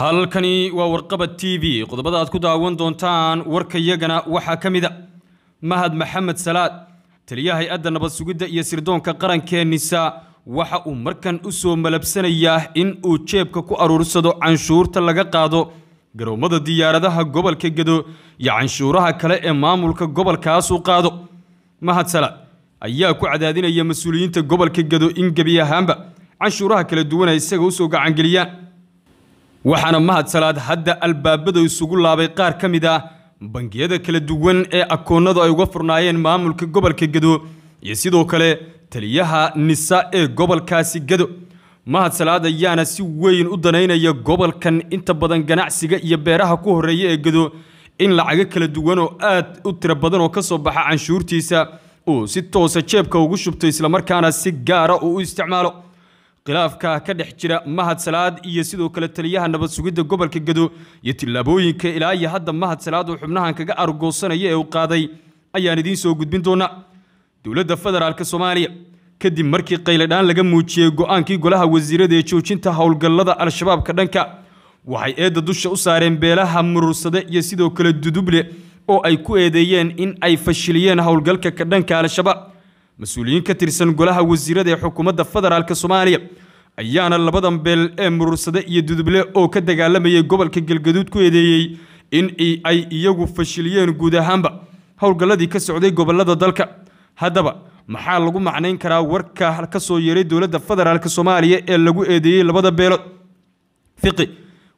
halkani waa warqabad t v qodobada aad ku daawan doontaan warkayagana waxaa ka mid a mahad maxamed salaad taliyaha hay-adda nabad sugidda iyo sirdoonka qarankee nisa waxa uu markan u soo malabsanayaa in uu jeebka ku aruursado canshuurta laga qaado garoommada diyaaradaha gobolka gedo iyo canshuuraha kale ee maamulka gobolkaas u qaado mahad salaad ayaa ku cadaadinaya mas-uuliyiinta gobolka gedo in gebi ahaanba canshuuraha kala duwana isaga usoo gacangeliyaan waxaana mahadsalaad hadda albaabada isugu laabay qaar ka mid ah bangiyada kala duwan ee akoonnadu ay uga furnaayeen maamulka gobolka gado iyo sidoo kale taliyaha nisa ee gobolkaasi gado mahadsalaad ayaana si weyn u danaynaya gobolkan inta badan ganacsiga iyo beeraha ku horreeya ee gado in lacago kala duwan oo aad u tiro badan oo ka soo baxa canshuurtiisa uu si toosa jeebka ugu shubto islamarkaana si gaara uu u isticmaalo khilaafka ka dhex jira mahad salaad iyo sidoo kale taliyaha nabad sugidda gobolka gedo iyo tillaabooyinka ilaa iyo hadda mahad salaad uu xubnahan kaga argoosanaya ee u qaaday ayaan idiin soo gudbin doonnaa dowladda federaalk soomaaliya kadib markii qayladhaan laga muujiyey go'aankii golaha wasiirada ee joojinta howlgallada al-shabaabka dhanka waxay eedda dusha u saareen beelaha murursade iyo sidoo kale duduble oo ay ku eedeeyeen in ay fashiliyeen howlgalka ka dhanka al-shabaab mas-uuliyiin ka tirsan golaha wasiirada ee xukuumadda federaalk soomaaliya ayaana labadan beel ee murursade iyo duduble oo ka dagaalamayay gobolka galgaduud ku eedeeyey in ay iyagu fashiliyeen guud ahaanba howlgalladii ka socday gobollada dalka haddaba maxaa lagu macnayn karaa warka ka soo yeeray dowladda federaalk soomaaliya ee lagu eedeeyey labada beelood fiqi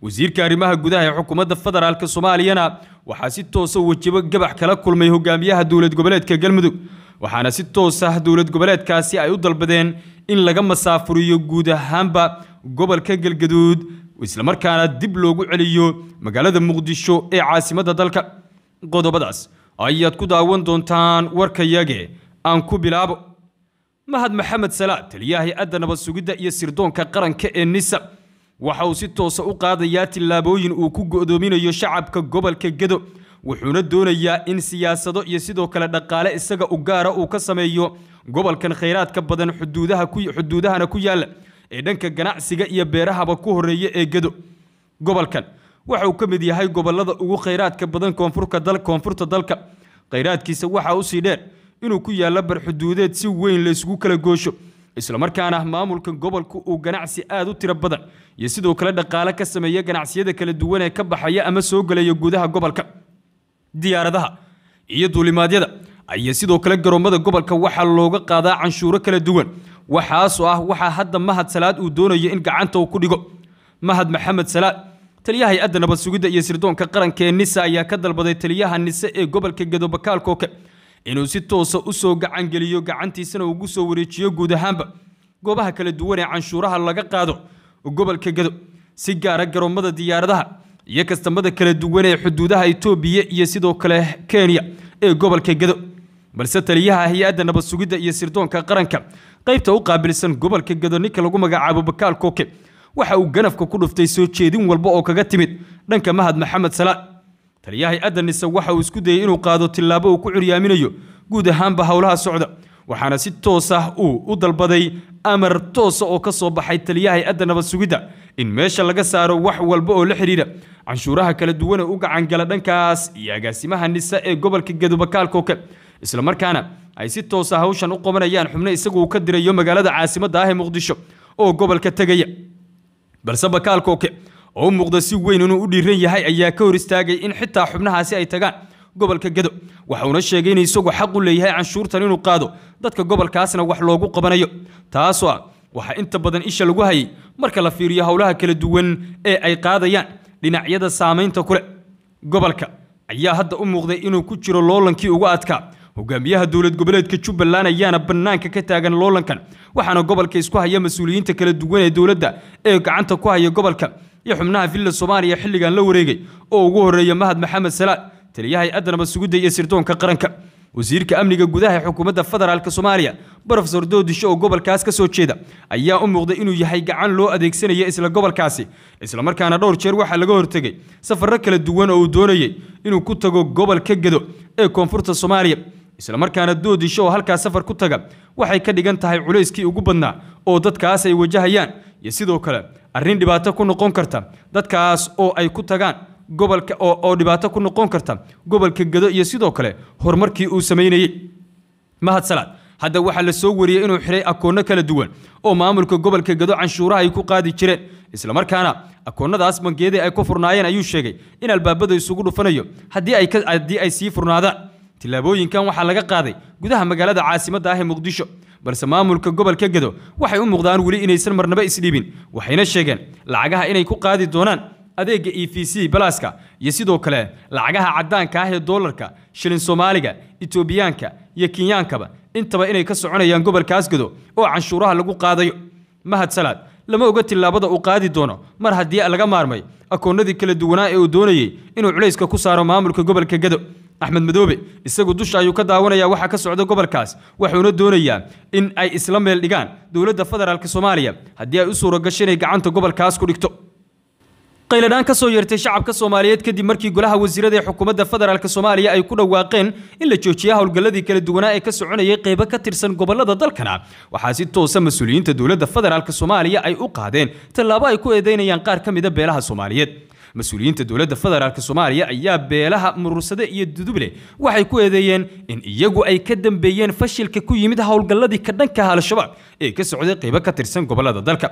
wasiirka arrimaha gudaha ee xukuumadda federaalk soomaaliyana waxaa si toosa wajibo gabax kala kulmay hogaamiyaha dowlad goboleedka galmudug waxaana si toosa ah dowlad goboleedkaasi ay u dalbadeen in laga masaafuriyo guud ahaanba gobolka galgaduud islamarkaana dib loogu celiyo magaalada muqdisho ee caasimadda dalka qodobadaas ayaad ku daawan doontaan warkayage aan ku bilaabo mahad maxamed salaad taliyaha hay-adda nabad sugidda iyo sirdoonka qaranka ee nisa waxa uu si toosa ah u qaadayaa tillaabooyin uu ku go'doominayo shacabka gobolka gedo wuxuuna doonayaa in siyaasado iyo sidoo kale dhaqaale isaga u gaara uu ka sameeyo gobolkan khayraadka badan xuduudahana ku yaalla ee dhanka ganacsiga iyo beerahaba ku horeeya ee gedo gobolkan waxa uu ka mid yahay gobolada ugu khayraadka badan koonfurta dalka khayraadkiisa waxaa usii dheer inuu ku yaalla barxuduudeed si weyn laysugu kala goosho islamarkaana maamulka gobolku uu ganacsi aad u tiro badan iyo sidoo kale dhaqaale ka sameeya ganacsiyada kala duwan ee ka baxaya ama soo gelaya gudaha gobolka diyaaradaha iyo duulimaadyada ayaa sidoo kale garoommada gobolka waxaa looga qaadaa canshuuro kala duwan waxaasoo ah waxaa hadda mahad salaad uu doonayo in gacanta uu ku dhigo mahad maxamed salaad taliyaha hay-adda nabad sugidda iyo sirdoonka qaranka ee nisa ayaa ka dalbaday taliyaha nise ee gobolka gadobakaalkooke inuu si toosa usoo gacangeliyo gacantiisana ugu soo wareejiyo guud ahaanba goobaha kala duwan ee canshuuraha laga qaado gobolka gedo si gaara garoommada diyaaradaha iyo kastamada kala duwan ee xuduudaha etoobiya iyo sidoo kale kenya ee gobolka gedo balse taliyaha hay-adda ah nabad sugidda iyo sirdoonka qaranka qaybta u qaabilsan gobolka gedo ninka lagu magacaabo bakaal kooke waxa uu ganafka ku dhuftay soo jeedin walba oo kaga timid dhanka mahad maxamed salaad taliyaha hay-adda nise waxa uu isku dayey inuu qaado tillaabo uu ku curyaaminayo guud ahaanba howlaha socda waxaana si toos ah uu u dalbaday amar toosa ah oo ka soo baxay taliya hay-adda nabad sugidda in meesha laga saaro wax walba oo la xidhiidha canshuuraha kala duwan ee u gacangala dhankaas iyo agaasimaha nise ee gobolka geedubakaalkoo kale isla markaana ay si toosa ah hawshan u qabanayaan xubno isaguu ka dirayo magaalada caasimadda ah ee muqdisho oo gobolka tegaya balse bakaalkooke oo u muuqda si weyn inuu u dhiiran yahay ayaa ka hor istaagay in xitaa xubnahaasi ay tagaan gobolka gado waxauna sheegay in isagu xaq u leeyahay canshuurtan inuu qaado dadka gobolkaasna wax loogu qabanayo taasoo ah waxaa inta badan isha lagu hayay marka la fiiriyo howlaha kala duwan ee ay qaadayaan dhinacyada saamaynta kule gobolka ayaa hadda u muuqday inuu ku jiro loolankii ugu adkaa hogaamiyaha dowlad goboleedka jubbaland ayaana bannaanka ka taagan loolankan waxaana gobolka isku haya mas-uuliyiinta kala duwan ee dowladda ee gacanta ku haya gobolka iyo xubnaha villa soomaaliya xilligan la wareegay oo ugu horreeya mahad maxamed salaad taliyaha hay-adda nabadsugidda iyo sirdoonka qaranka wasiirka amniga gudaha ee xukuumadda federaalk soomaaliya brofesor doodisho oo gobolkaas ka soo jeeda ayaa u muuqday inuu yahay gacan loo adeegsanaya isla gobolkaasi isla markaana dhowr jeer waxaa laga hortegay safarro kala duwan oo uu doonayay inuu ku tago gobolka gedo ee koonfurta soomaaliya isla markaana doodisho oo halkaas safar ku taga waxay ka dhigan tahay culayskii ugu badnaa oo dadkaas ay wajahayaan iyo sidoo kale arrin dhibaato ku noqon karta dadkaas oo ay ku tagaan gobolka oo dhibaato ku noqon karta gobolka gado iyo sidoo kale horumarkii uu samaynayey mahad salaad hadda waxaa la soo wariyey inuu xidhay akoonno kala duwan oo maamulka gobolka gado canshuuraha ay ku qaadi jireen isla markaana akoonnadaas bangeedii ay ku furnaayeen ayuu sheegay in albaabada isugu dhufanayo haddii ay sii furnaadaan tillaabooyinkan waxaa laga qaaday gudaha magaalada caasimadda ah ee muqdisho balse maamulka gobolka gedo waxay u muuqdaan weli inaysan marnabo isdhiibin waxayna sheegeen lacagaha inay ku qaadi doonaan adeega e v c balaaska iyo sidoo kale lacagaha caddaanka ah ee doolarka shilin soomaaliga itoobiyaanka iyo kinyaankaba intaba inay ka soconayaan gobolka asgado oo canshuuraha lagu qaadayo mahad salaad lama oga tillaabada uu qaadi doono mar haddii laga maarmay akoonnadii kala duwanaa ee uu doonayey inuu culayska ku saaro maamulka gobolka gado axmed madoobe isagu dusha ayuu ka daawanayaa waxa ka socda gobolkaas wuxuuna doonayaa in ay isla meel dhigaan dowladda federaalk soomaaliya haddii ay u suura gasho inay gacanta gobolkaas ku dhigto qayladhaan ka soo yeertay shacabka soomaaliyeed kadib markii golaha wasiirada ee xukuumadda federaalk soomaaliya ay ku dhawaaqeen in la joojiya howlgalladii kala duwanaa ee ka soconayay qaybo ka tirsan gobollada dalkana waxaa si toosa mas-uuliyiinta dowladda federaalk soomaaliya ay u qaadeen tallaabo ay ku eedeynayaan qaar ka mida beelaha soomaaliyeed mas-uuliyiinta dowladda federaalk soomaaliya ayaa beelaha murursade iyo duduble waxay ku eedeeyeen in iyagu ay ka dambeeyeen fashilka ku yimid howlgalladii ka dhankaha al-shabaab ee ka socday qaybo ka tirsan gobollada dalka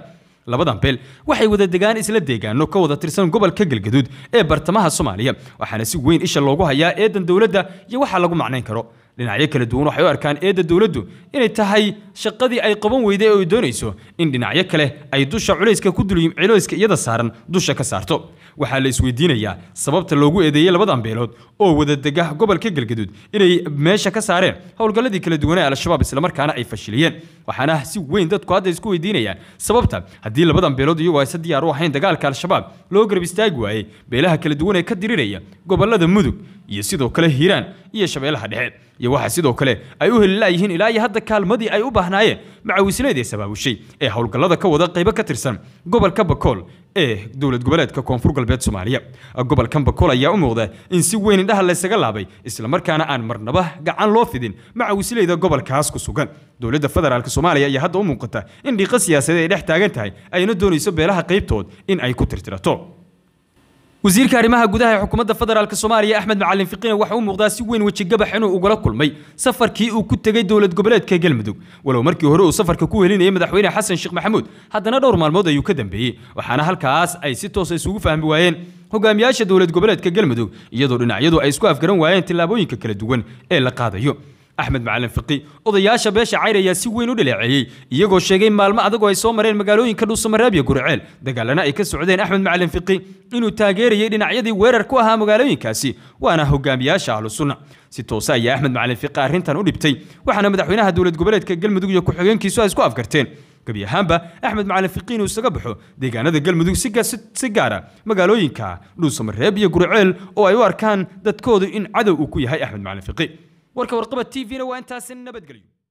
labadan beel waxay wada degaan isla deegaano ka wada tirsan gobolka galgaduud ee bartamaha soomaaliya waxaana si weyn isha loogu hayaa eedan dowladda iyo waxaa lagu macnayn karo dhinacyo kala duwan waxay u arkaan eedda dowladdu inay tahay shaqadii ay qaban weyday oo ay doonayso in dhinacyo kale ay dusha culayska ku dul culayska iyada saaran dusha ka saarto waxaa la isweydiinayaa sababta loogu eedeeyey labadan beelood oo wadadegah gobolka galgaduud inay meesha ka saareen howlgalladii kala duwanee al-shabaab islamarkaana ay fashiliyeen waxaana si weyn dadku hadda isku weydiinayaan sababta haddii labadan beelood iyagoo ayse diyaar u ahayn dagaalka al-shabaab loo garab istaagi waayey beelaha kala duwan ee ka diriraya gobollada mudug iyo sidoo kale hiiraan iyo shabeelaha dhexe iyo waxaa sidoo kale ay u helilaayihiin ilaa iyo hadda kaalmadii ay u baahnaayeen macawisleed ee sabaabushay ee howlgallada ka wada qaybo ka tirsan gobolka bakool ee eh, dowlad goboleedka koonfur galbeed soomaaliya ah gobolkan bakool ayaa u muuqda in si weyn indhaha laysaga laabay islamarkaana aan marnaba gacan loo fidin macawisleyda gobolkaas ku sugan dowladda federaalk soomaaliya ayaa hadda u muuqata in dhiiqo siyaasadeed ay dhex taagan tahay ayna doonayso beelaha qaybtood in ay ku tirtirato wasiirka arrimaha gudaha ee xukuumadda federaalk soomaaliya axmed macalin fiqiina waxa u muuqdaa si weyn wejigabax inuu ugala kulmay safarkii uu ku tegey dowlad goboleedka galmudug walow markii hore uu safarka ku helinayay madaxweyne xasan sheekh maxamuud haddana dhowr maalmood ayuu ka dambeeyey waxaana halkaas ay si toosa isugu fahmi waayeen hogaamiyaasha dowlad goboleedka galmudug iyadoo dhinacyadu ay isku afgaran waayeen tillaabooyinka kala duwan ee la qaadayo axmed macalin fiqi odayaasha beesha cayr ayaa si weyn u dhaleeceeyey iyagoo sheegay maalmo adag oo ay soo mareen magaalooyinka dhuusamareeb iyo guriceel dagaalana ay ka socdeen axmed macalin fiqi inuu taageerayay dhinacyadii weerar ku ahaa magaalooyinkaasi waana hogaamiyaasha ahlusunna si toose ah ayaa axmed macalin fiqi arrintan u dhibtay waxaana madaxweynaha dowlad goboleedka galmudug iyo ku-xigeenkiisu ay isku afgarteen gebi ahaanba axmed macalin fiqi inuu isaga baxo deegaanada galmudug si gaara magaalooyinka dhuusamareeb iyo gurceel oo ay u arkaan dadkoodu in cadow uu ku yahay axmed macalin fiqi وركب رقبه تي في لو انت سن بدقليو